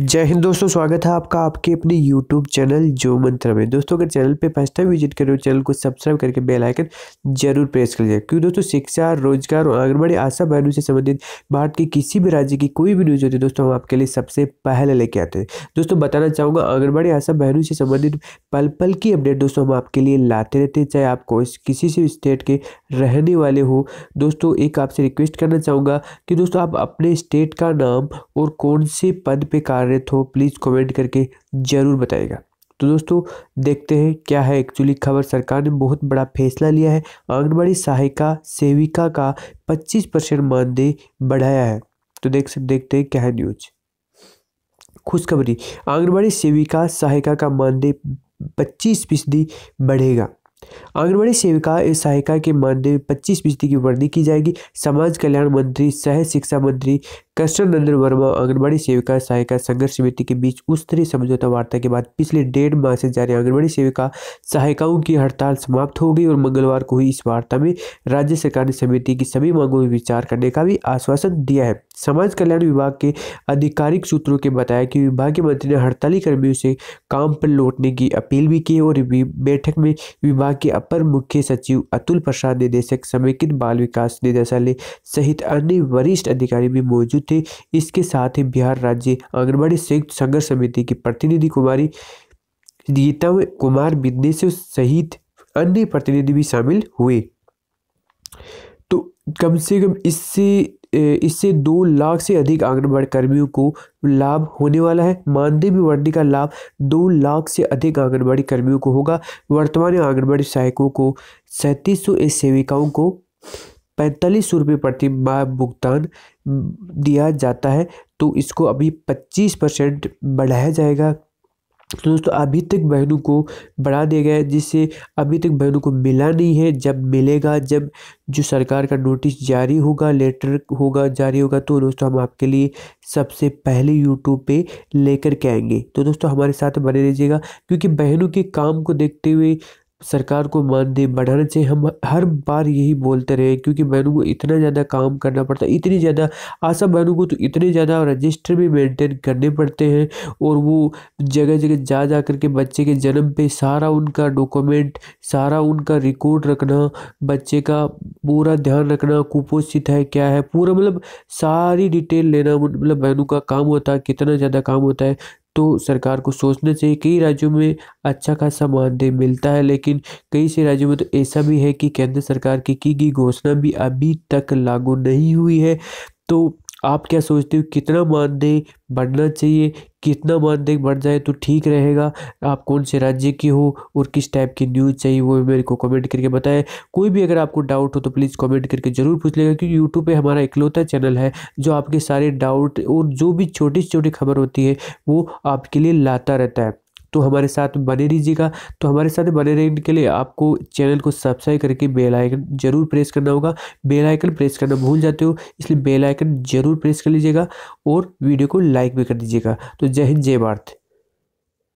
जय हिंद दोस्तों स्वागत है आपका आपके अपने यूट्यूब चैनल जो मंत्र में दोस्तों अगर चैनल पे फर्स्ट टाइम विजिट करें चैनल को सब्सक्राइब करके बेल आइकन जरूर प्रेस कर लीजिए क्योंकि दोस्तों शिक्षा रोजगार और आंगनबाड़ी आशा बहनों से संबंधित भारत के किसी भी राज्य की कोई भी न्यूज़ होती है दोस्तों हम आपके लिए सबसे पहले लेके आते हैं दोस्तों बताना चाहूँगा आंगनबाड़ी आशा बहनों से संबंधित पल पल की अपडेट दोस्तों हम आपके लिए लाते रहते हैं चाहे आप किसी से स्टेट के रहने वाले हो दोस्तों एक आपसे रिक्वेस्ट करना चाहूँगा कि दोस्तों आप अपने स्टेट का नाम और कौन से पद पर कार्य कार्यरत हो प्लीज़ कमेंट करके ज़रूर बताएगा तो दोस्तों देखते हैं क्या है एक्चुअली खबर सरकार ने बहुत बड़ा फैसला लिया है आंगनबाड़ी सहायिका सेविका का 25 परसेंट मानदेय बढ़ाया है तो देख सकते देखते हैं क्या है न्यूज खुशखबरी आंगनबाड़ी सेविका सहायिका का मानदेय पच्चीस फीसदी बढ़ेगा आंगनबाड़ी सेविका एवं सहायिका के मानदेय में पच्चीस फीसदी की वृद्धि की जाएगी समाज कल्याण मंत्री सह शिक्षा मंत्री कस्टर नंदन वर्मा आंगनबाड़ी सेविका सहायिका संघर्ष समिति के बीच स्तरीय समझौता वार्ता के बाद पिछले डेढ़ माह से जारी आंगनबाड़ी सेविका सहायिकाओं की हड़ताल समाप्त हो गई और मंगलवार को हुई इस वार्ता में राज्य सरकार ने समिति की सभी मांगों पर विचार करने का भी आश्वासन दिया है समाज कल्याण विभाग के आधिकारिक सूत्रों के बताया कि विभाग के मंत्री ने हड़ताली कर्मियों से काम पर लौटने की अपील भी की और बैठक में विभाग के अपर मुख्य सचिव अतुल प्रसाद निदेशक समेकित बाल विकास निदेशालय सहित अन्य वरिष्ठ अधिकारी भी मौजूद थे इसके साथ ही बिहार राज्य आंगनबाड़ी संयुक्त संघर्ष समिति की प्रतिनिधि कुमारी गीता कुमार बिंदेश सहित अन्य प्रतिनिधि भी शामिल हुए तो कम से कम इससे इससे दो लाख से अधिक आंगनबाड़ी कर्मियों को लाभ होने वाला है मानदेय में बढ़ने का लाभ दो लाख से अधिक आंगनबाड़ी कर्मियों को होगा वर्तमान आंगनबाड़ी सहायकों को सैंतीस सौ सेविकाओं को पैंतालीस रुपये प्रति माह भुगतान दिया जाता है तो इसको अभी पच्चीस परसेंट बढ़ाया जाएगा तो दोस्तों अभी तक बहनों को बढ़ा दिया गया है जिससे अभी तक बहनों को मिला नहीं है जब मिलेगा जब जो सरकार का नोटिस जारी होगा लेटर होगा जारी होगा तो दोस्तों हम आपके लिए सबसे पहले यूट्यूब पे लेकर के आएंगे तो दोस्तों हमारे साथ बने रहिएगा क्योंकि बहनों के काम को देखते हुए सरकार को मानदेय बढ़ाना चाहिए हम हर बार यही बोलते रहे क्योंकि बहनों को इतना ज़्यादा काम करना पड़ता है इतनी ज़्यादा आशा बहनों को तो इतने ज़्यादा रजिस्टर भी मेंटेन करने पड़ते हैं और वो जगह जगह जा जा करके बच्चे के जन्म पे सारा उनका डॉक्यूमेंट सारा उनका रिकॉर्ड रखना बच्चे का पूरा ध्यान रखना कुपोषित है क्या है पूरा मतलब सारी डिटेल लेना मतलब बहनों का काम होता है कितना ज़्यादा काम होता है तो सरकार को सोचना चाहिए कई राज्यों में अच्छा खासा मानदेय मिलता है लेकिन कई से राज्यों में तो ऐसा भी है कि केंद्र सरकार की की गई घोषणा भी अभी तक लागू नहीं हुई है तो आप क्या सोचते हो कितना मानदेय बढ़ना चाहिए कितना मानदेय बढ़ जाए तो ठीक रहेगा आप कौन से राज्य के हो और किस टाइप की न्यूज़ चाहिए वो मेरे को कमेंट करके बताएं कोई भी अगर आपको डाउट हो तो प्लीज़ कमेंट करके ज़रूर पूछ लेगा क्योंकि यूट्यूब पे हमारा इकलौता चैनल है जो आपके सारे डाउट और जो भी छोटी छोटी खबर होती है वो आपके लिए लाता रहता है तो हमारे साथ बने रहिएगा तो हमारे साथ बने रहने के लिए आपको चैनल को सब्सक्राइब करके बेल आइकन जरूर प्रेस करना होगा बेल आइकन प्रेस करना भूल जाते हो इसलिए बेल आइकन जरूर प्रेस कर लीजिएगा और वीडियो को लाइक भी कर दीजिएगा तो जय हिंद जय भारत